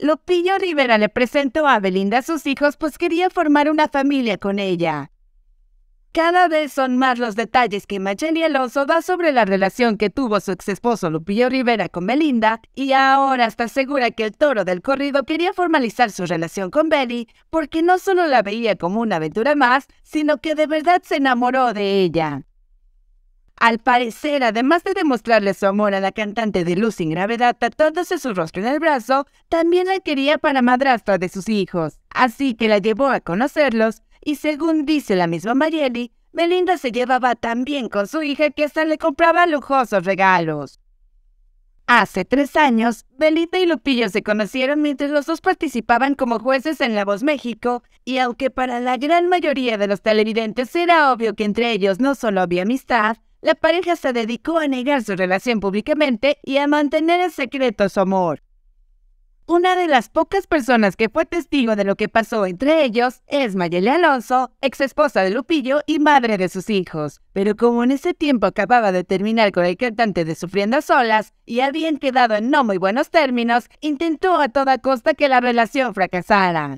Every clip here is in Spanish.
Lupillo Rivera le presentó a Belinda a sus hijos, pues quería formar una familia con ella. Cada vez son más los detalles que y Alonso da sobre la relación que tuvo su ex esposo Lupillo Rivera con Belinda, y ahora está segura que el toro del corrido quería formalizar su relación con Belly porque no solo la veía como una aventura más, sino que de verdad se enamoró de ella. Al parecer, además de demostrarle su amor a la cantante de Luz sin gravedad tatuándose su rostro en el brazo, también la quería para madrastra de sus hijos. Así que la llevó a conocerlos y según dice la misma Marieli, Belinda se llevaba tan bien con su hija que hasta le compraba lujosos regalos. Hace tres años, Belinda y Lupillo se conocieron mientras los dos participaban como jueces en La Voz México, y aunque para la gran mayoría de los televidentes era obvio que entre ellos no solo había amistad, la pareja se dedicó a negar su relación públicamente y a mantener en secreto su amor. Una de las pocas personas que fue testigo de lo que pasó entre ellos es Mayele Alonso, ex esposa de Lupillo y madre de sus hijos. Pero como en ese tiempo acababa de terminar con el cantante de Sufriendo Solas y habían quedado en no muy buenos términos, intentó a toda costa que la relación fracasara.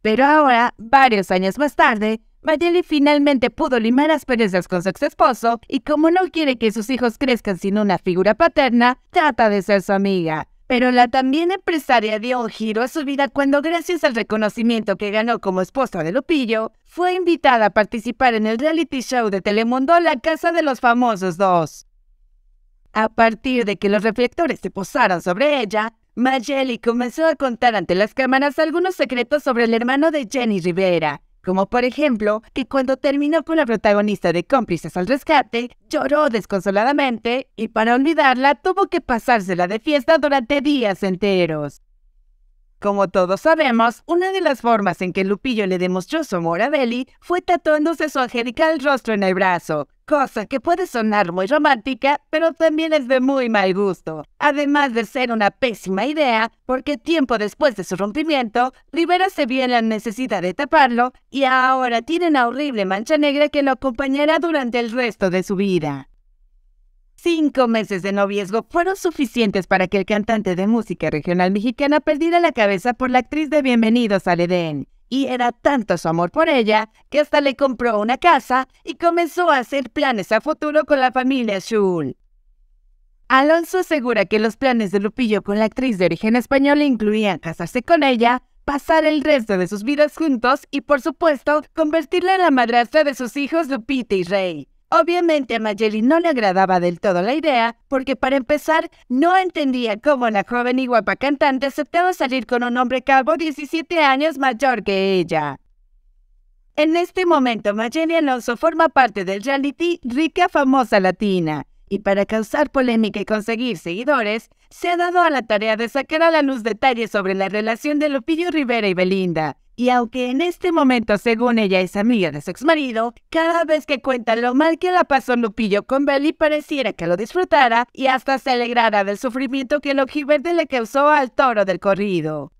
Pero ahora, varios años más tarde, Mayeli finalmente pudo limar asperezas con su ex esposo y como no quiere que sus hijos crezcan sin una figura paterna, trata de ser su amiga. Pero la también empresaria dio un giro a su vida cuando gracias al reconocimiento que ganó como esposa de Lupillo, fue invitada a participar en el reality show de Telemundo La Casa de los Famosos Dos. A partir de que los reflectores se posaron sobre ella, Mayeli comenzó a contar ante las cámaras algunos secretos sobre el hermano de Jenny Rivera, como por ejemplo que cuando terminó con la protagonista de Cómplices al Rescate, lloró desconsoladamente y para olvidarla tuvo que pasársela de fiesta durante días enteros. Como todos sabemos, una de las formas en que Lupillo le demostró su amor a Belly fue tatuándose su angelical rostro en el brazo, cosa que puede sonar muy romántica, pero también es de muy mal gusto. Además de ser una pésima idea, porque tiempo después de su rompimiento, Rivera se vio en la necesidad de taparlo y ahora tiene una horrible mancha negra que lo acompañará durante el resto de su vida. Cinco meses de noviazgo fueron suficientes para que el cantante de música regional mexicana perdiera la cabeza por la actriz de Bienvenidos al Edén. Y era tanto su amor por ella que hasta le compró una casa y comenzó a hacer planes a futuro con la familia Schul. Alonso asegura que los planes de Lupillo con la actriz de origen español incluían casarse con ella, pasar el resto de sus vidas juntos y, por supuesto, convertirla en la madrastra de sus hijos Lupita y Rey. Obviamente a Mayeli no le agradaba del todo la idea, porque para empezar, no entendía cómo la joven y guapa cantante aceptaba salir con un hombre calvo 17 años mayor que ella. En este momento, Mayeli Alonso forma parte del reality Rica Famosa Latina, y para causar polémica y conseguir seguidores, se ha dado a la tarea de sacar a la luz detalles sobre la relación de Lupillo Rivera y Belinda. Y aunque en este momento, según ella, es amiga de su exmarido, cada vez que cuenta lo mal que la pasó Lupillo con Belly pareciera que lo disfrutara y hasta se alegrara del sufrimiento que ojiverde le causó al toro del corrido.